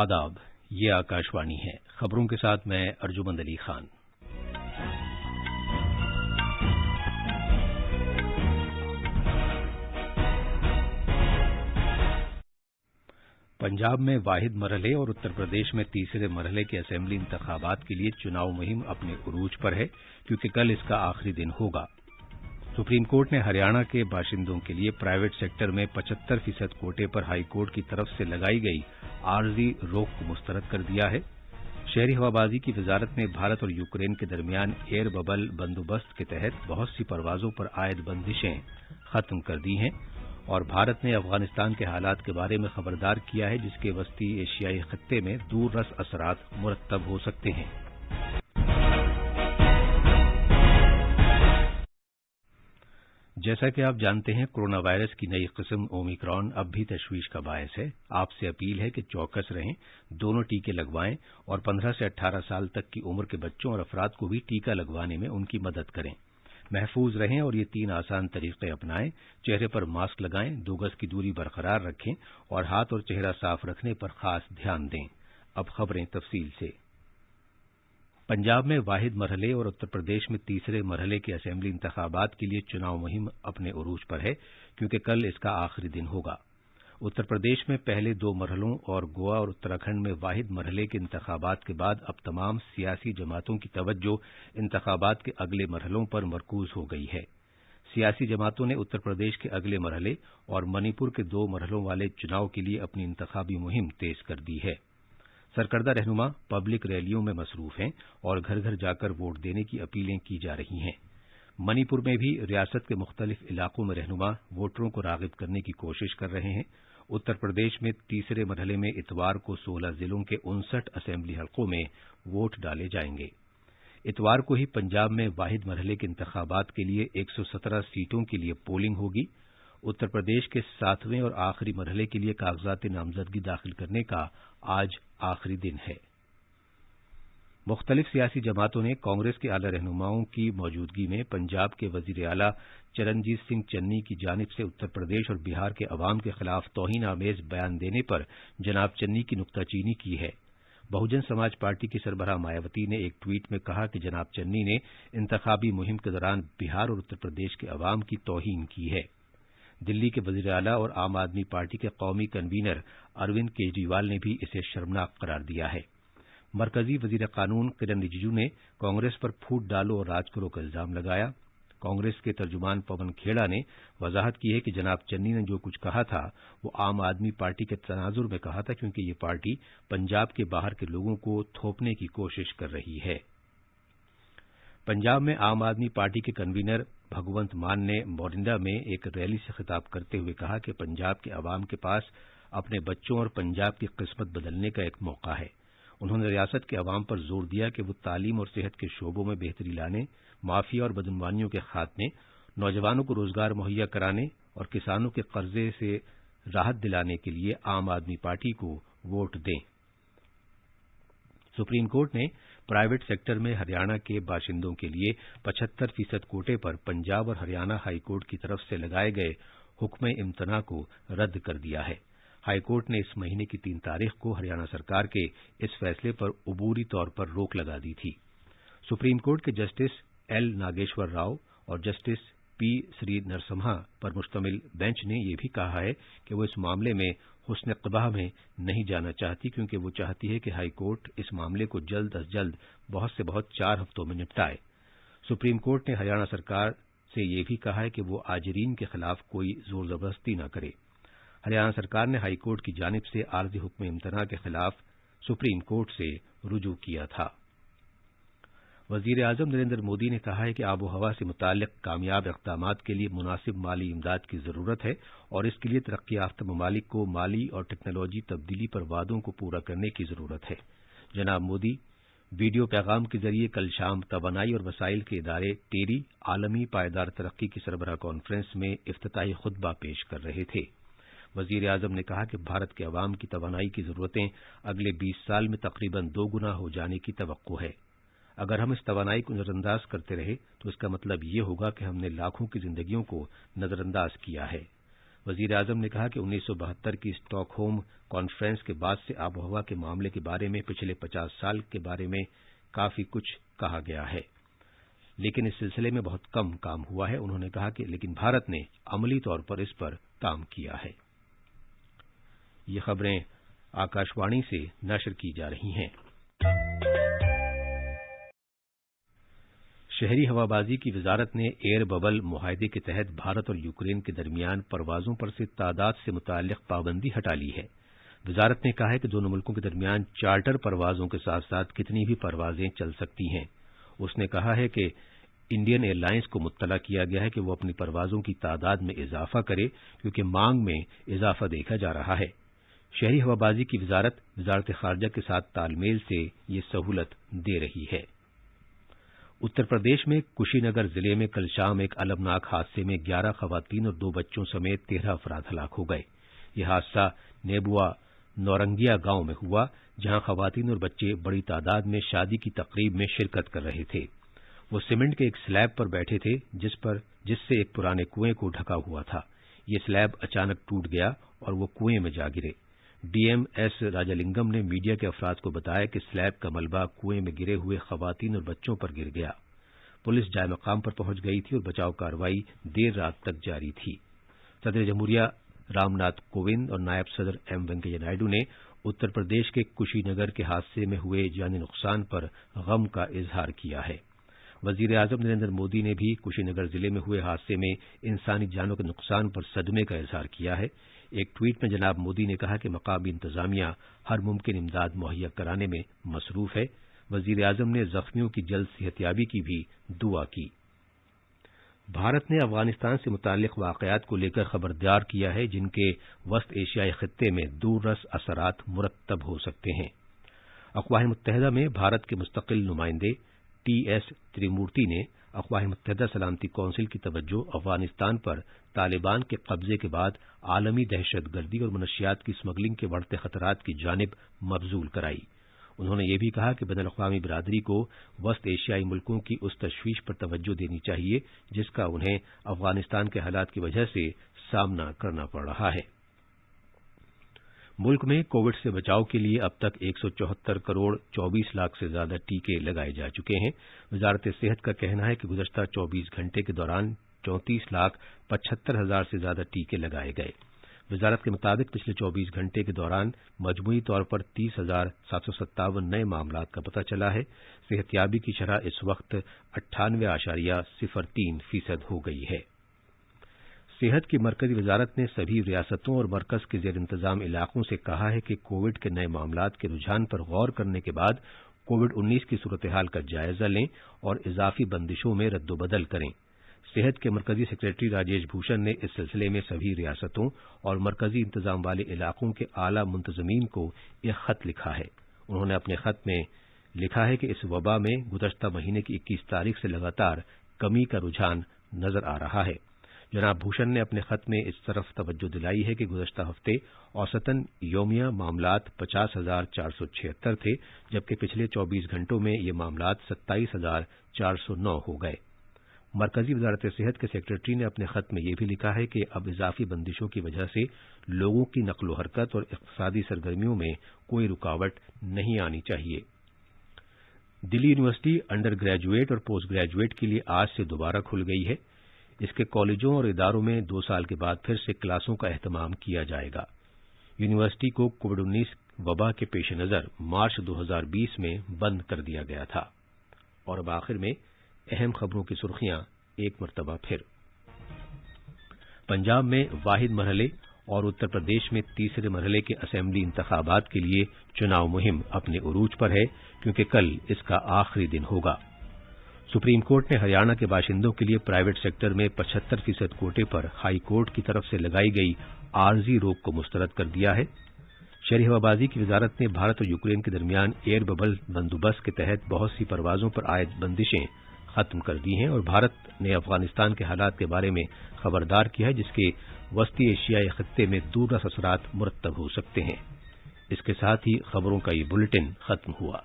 आदाब ये आकाशवाणी है खबरों के साथ मैं अर्जुमंद अली खान पंजाब में वाहिद मरहले और उत्तर प्रदेश में तीसरे मरहले के असेंबली इंतबात के लिए चुनाव मुहिम अपने उरूज पर है क्योंकि कल इसका आखिरी दिन होगा सुप्रीम कोर्ट ने हरियाणा के बाशिंदों के लिए प्राइवेट सेक्टर में 75 फीसद कोटे पर हाईकोर्ट की तरफ से लगाई गई आर्जी रोक को मुस्तरद कर दिया है शहरी हवाबाजी की वजारत ने भारत और यूक्रेन के दरमियान एयर बबल बंदोबस्त के तहत बहुत सी परवाजों पर आयद बंदिशें खत्म कर दी हैं और भारत ने अफगानिस्तान के हालात के बारे में खबरदार किया है जिसके वस्ती एशियाई खत्े में दूर रस असरात मुरतब हो सकते हैं जैसा कि आप जानते हैं कोरोना वायरस की नई किस्म ओमिक्रॉन अब भी तश्वीश का बायस है आपसे अपील है कि चौकस रहें दोनों टीके लगवाएं और 15 से 18 साल तक की उम्र के बच्चों और अफराद को भी टीका लगवाने में उनकी मदद करें महफूज रहें और ये तीन आसान तरीके अपनाएं चेहरे पर मास्क लगाएं दो गज की दूरी बरकरार रखें और हाथ और चेहरा साफ रखने पर खास ध्यान दें अब खबरें तफसील से पंजाब में वाहिद मरहले और उत्तर प्रदेश में तीसरे मरहले के असेंबली इंतबात के लिए चुनाव मुहिम अपने अरूज पर है क्योंकि कल इसका आखिरी दिन होगा उत्तर प्रदेश में पहले दो मरहलों और गोवा और उत्तराखंड में वाहिद मरहले के इंतबात के बाद अब तमाम सियासी जमातों की तवज्जो इंतबात के अगले मरहलों पर मरकूज हो गई है सियासी जमातों ने उत्तर प्रदेश के अगले मरहले और मणिपुर के दो मरहलों वाले चुनाव के लिए अपनी इंतबी मुहिम तेज कर दी है सरकर्दा रहनुमा पब्लिक रैलियों में मसरूफ हैं और घर घर जाकर वोट देने की अपीलें की जा रही हैं मणिपुर में भी रियासत के मुख्तलिफ इलाकों में रहनुमा वोटरों को रागिब करने की कोशिश कर रहे हैं उत्तर प्रदेश में तीसरे मरहले में इतवार को सोलह जिलों के उनसठ असेंबली हलकों में वोट डाले जाएंगे इतवार को ही पंजाब में वाहिद मरहले के इंतबात के लिए एक सौ सत्रह सीटों के लिए पोलिंग होगी उत्तर प्रदेश के सातवें और आखिरी मरहले के लिए कागजात नामजदगी दाखिल करने का आज आखिरी दिन है मुख्तलिफ सियासी जमातों ने कांग्रेस के आला रहनुमाओं की मौजूदगी में पंजाब के वजीर आला चरणजीत सिंह चन्नी की जानब से उत्तर प्रदेश और बिहार के अवाम के खिलाफ तोहन आमेज बयान देने पर जनाब चन्नी की नुकताचीनी की है बहुजन समाज पार्टी की सरबराह मायावती ने एक ट्वीट में कहा कि जनाब चन्नी ने इंतबी मुहिम के दौरान बिहार और उत्तर प्रदेश के अवाम की तोहन की है दिल्ली के वजीर अला और आम आदमी पार्टी के कौमी कन्वीनर अरविंद केजरीवाल ने भी इसे शर्मनाक करार दिया है मरकजी वजीर कानून किरण रिजिजू ने कांग्रेस पर फूट डालो और राज करो का इल्जाम लगाया कांग्रेस के तर्जुमान पवन खेड़ा ने वजाहत की है कि जनाब चन्नी ने जो कुछ कहा था वो आम आदमी पार्टी के तनाजुर में कहा था क्योंकि ये पार्टी पंजाब के बाहर के लोगों को थोपने की कोशिश कर रही है पंजाब में आम आदमी पार्टी के कन्वीनर भगवंत मान ने मोरिंडा में एक रैली से खिताब करते हुए कहा कि पंजाब के अवाम के पास अपने बच्चों और पंजाब की किस्मत बदलने का एक मौका है उन्होंने रियासत के अवाम पर जोर दिया कि वह तालीम और सेहत के शोबों में बेहतरी लाने माफिया और बदनवानियों के खात्मे नौजवानों को रोजगार मुहैया कराने और किसानों के कर्जे से राहत दिलाने के लिए आम आदमी पार्टी को वोट दें सुप्रीम कोर्ट ने प्राइवेट सेक्टर में हरियाणा के बाशिंदों के लिए पचहत्तर फीसद कोटे पर पंजाब और हरियाणा हाईकोर्ट की तरफ से लगाए गए हुक्म इम्तना को रद्द कर दिया है हाईकोर्ट ने इस महीने की तीन तारीख को हरियाणा सरकार के इस फैसले पर उबूरी तौर पर रोक लगा दी थी सुप्रीम कोर्ट के जस्टिस एल नागेश्वर राव और जस्टिस पी श्री नरसम्हा पर मुश्तमिल बेंच ने यह भी कहा है कि वह इस मामले में हुसन तबाह में नहीं जाना चाहती क्योंकि वो चाहती है कि हाईकोर्ट इस मामले को जल्द अज जल्द बहुत से बहुत चार हफ्तों में निपटाए सुप्रीम कोर्ट ने हरियाणा सरकार से यह भी कहा है कि वो आजरीन के खिलाफ कोई जोर जबरदस्ती न करे हरियाणा सरकार ने हाईकोर्ट की जानब से आर्जी हुक्म इम्तना के खिलाफ सुप्रीम कोर्ट से रुजू किया था वजीर अजम नरेंद्र मोदी ने कहा है कि आबो हवा से मुतक कामयाब इकदाम के लिए मुनासिब माली इमदाद की जरूरत है और इसके लिए तरक्की याफ्ता ममालिक को माली और टेक्नोलॉजी तब्दीली पर वादों को पूरा करने की जरूरत है जनाब मोदी वीडियो पैगाम के जरिए कल शाम तोानाई और वसाइल के इदारे टेरी आलमी पायदार तरक्की की सरबराह कॉन्फ्रेंस में अफ्ताही खुतबा पेश कर रहे थे वजीर अजम ने कहा कि भारत के अवाम की तोनाई की जरूरतें अगले बीस साल में तकरीबन दो गुना हो जाने की तो है अगर हम इस तवानाई को नजरअंदाज करते रहे तो इसका मतलब ये होगा कि हमने लाखों की जिंदगियों को नजरअंदाज किया है वजीर आजम ने कहा कि उन्नीस सौ बहत्तर की स्टॉकहोम कॉन्फ्रेंस के बाद से आबोहवा के मामले के बारे में पिछले पचास साल के बारे में काफी कुछ कहा गया है लेकिन इस सिलसिले में बहुत कम काम हुआ है उन्होंने कहा कि लेकिन भारत ने अमली तौर पर इस पर काम किया है ये खबरें आकाशवाणी से नशर की जा रही हैं शहरी हवाबाजी की वजारत ने एयर बबल माहदे के तहत भारत और यूक्रेन के दरमियान परवाजों पर से तादाद से मुतल पाबंदी हटा ली है वजारत ने कहा है कि दोनों मुल्कों के दरमियान चार्टर परवाजों के साथ साथ कितनी भी परवाजें चल सकती हैं उसने कहा है कि इंडियन एयरलाइंस को मुतला किया गया है कि वह अपनी परवाजों की तादाद में इजाफा करे क्योंकि मांग में इजाफा देखा जा रहा है शहरी हवाबाजी की वजारत वजारत खारजा के साथ तालमेल से ये सहूलत दे रही है उत्तर प्रदेश में कुशीनगर जिले में कल शाम एक अलमनाक हादसे में ग्यारह खवातीन और दो बच्चों समेत तेरह अफराध हलाक हो गए यह हादसा नेबुआ नौरंगिया गांव में हुआ जहां खवातीन और बच्चे बड़ी तादाद में शादी की तकरीब में शिरकत कर रहे थे वो सीमेंट के एक स्लैब पर बैठे थे जिस पर जिससे एक पुराने कुएं को ढका हुआ था ये स्लैब अचानक टूट गया और वो कुएं में जा गिरे डीएम एस राजालिंगम ने मीडिया के अफराद को बताया कि स्लैब का मलबा कुएं में गिरे हुए खवातीन और बच्चों पर गिर गया पुलिस जाय मकाम पर पहुंच गई थी और बचाव कार्रवाई देर रात तक जारी थी सदर जमहूरिया रामनाथ कोविंद और नायब सदर एम वेंकैया नायडू ने उत्तर प्रदेश के कुशीनगर के हादसे में हुए जानी नुकसान पर गम का इजहार किया है वजीर आजम नरेंद्र मोदी ने भी कुशीनगर जिले में हुए हादसे में इंसानी जानों के नुकसान पर सदमे का इजहार किया है एक ट्वीट में जनाब मोदी ने कहा कि मकामी इंतजामिया हर मुमकिन इमदाद मुहैया कराने में मसरूफ है वजीर आजम ने जख्मियों की जल्द सेहतियाबी की भी दुआ की भारत ने अफगानिस्तान से मुतक वाकयात को लेकर खबरदार किया है जिनके वस्त एशियाई खत्े में दूरस असरात मुरतब हो सकते हैं अकवा मुतहदा में भारत के मुस्तकिल नुमाइंदे टी एस त्रिमूर्ति ने अकवाय मुत्तहदा सलामती कौंसिल की तवज्जो अफगानिस्तान पर तालिबान के कब्जे के बाद आलमी दहशतगर्दी और मनशियात की स्मगलिंग के बढ़ते खतरात की जानब मबजूल कराई उन्होंने यह भी कहा कि बैन अवी बिरादरी को वस्त एशियाई मुल्कों की उस तशवीश पर तवज्जो देनी चाहिए जिसका उन्हें अफगानिस्तान के हालात की वजह से सामना करना पड़ रहा है मुल्क में कोविड से बचाव के लिए अब तक एक सौ चौहत्तर करोड़ चौबीस लाख से ज्यादा टीके लगाए जा चुके हैं वजारत सेहत का कहना है कि गुजश्ता चौबीस घंटे के दौरान चौंतीस लाख पचहत्तर हजार से ज्यादा टीके लगाए गए वजारत के मुताबिक पिछले 24 घंटे के दौरान मजमूई तौर पर तीस हजार सात सौ सत्तावन नए मामला का पता चला है सेहतयाबी की शरह इस वक्त अट्ठानवे आशारिया सिफर तीन फीसद हो गई है सेहत की मरकजी वजारत ने सभी रियासतों और मरकज के जेर इंतजाम इलाकों से कहा है कि कोविड के नए मामला के रुझान पर गौर करने के बाद कोविड उन्नीस की सूरत हाल का जायजा लें और इजाफी बंदिशों में रद्दोबदल करें सेहत के मरकजी सेक्रेटरी राजेश भूषण ने इस सिलसिले में सभी रियासतों और मरकजी इंतजाम वाले इलाकों के आला मुंतजमीन को एक खत लिखा है उन्होंने अपने खत में लिखा है कि इस वबा में गुजश्ता महीने की इक्कीस तारीख से लगातार कमी का रुझान नजर आ रहा है जनाब भूषण ने अपने खत में इस तरफ तवज्जो दिलाई है कि गुजशत हफ्ते औसतन योमिया मामलात पचास हजार चार सौ छिहत्तर थे जबकि पिछले चौबीस घंटों में ये मामलात सत्ताईस हजार चार सौ नौ हो गए मरकजी वजारत सेहत के सेक्रेटरी ने अपने खत में यह भी लिखा है कि अब इजाफी बंदिशों की वजह से लोगों की नकलो हरकत और इकतदी सरगर्मियों में कोई रूकावट नहीं आनी चाहिए दिल्ली यूनिवर्सिटी अंडर ग्रेजुएट और पोस्ट ग्रेजुएट के लिए आज से दोबारा खुल गई है इसके कॉलेजों और इदारों में दो साल के बाद फिर से क्लासों का अहतमाम किया जाएगा यूनिवर्सिटी को कोविड उन्नीस वबा के पेश नजर मार्च 2020 में बंद कर दिया गया था और अब आखिर में अहम खबरों की सुर्खियां एक मरतबा फिर पंजाब में वाहिद मरहले और उत्तर प्रदेश में तीसरे मरहले के असेंबली इंतबात के लिए चुनाव मुहिम अपने उरूज पर है क्योंकि कल इसका आखिरी दिन होगा सुप्रीम कोर्ट ने हरियाणा के बाशिंदों के लिए प्राइवेट सेक्टर में 75 फीसद कोटे पर हाई कोर्ट की तरफ से लगाई गई आरजी रोक को मुस्तरद कर दिया है शहरी हवाबाजी की वजारत ने भारत और यूक्रेन के दरमियान एयर बबल बंदोबस्त के तहत बहुत सी परवाजों पर आयद बंदिशें खत्म कर दी हैं और भारत ने अफगानिस्तान के हालात के बारे में खबरदार किया है जिसके वस्ती एशियाई खत्ते में दूर असरात मुरतब हो सकते हैं इसके साथ ही खबरों का ये बुलेटिन खत्म हुआ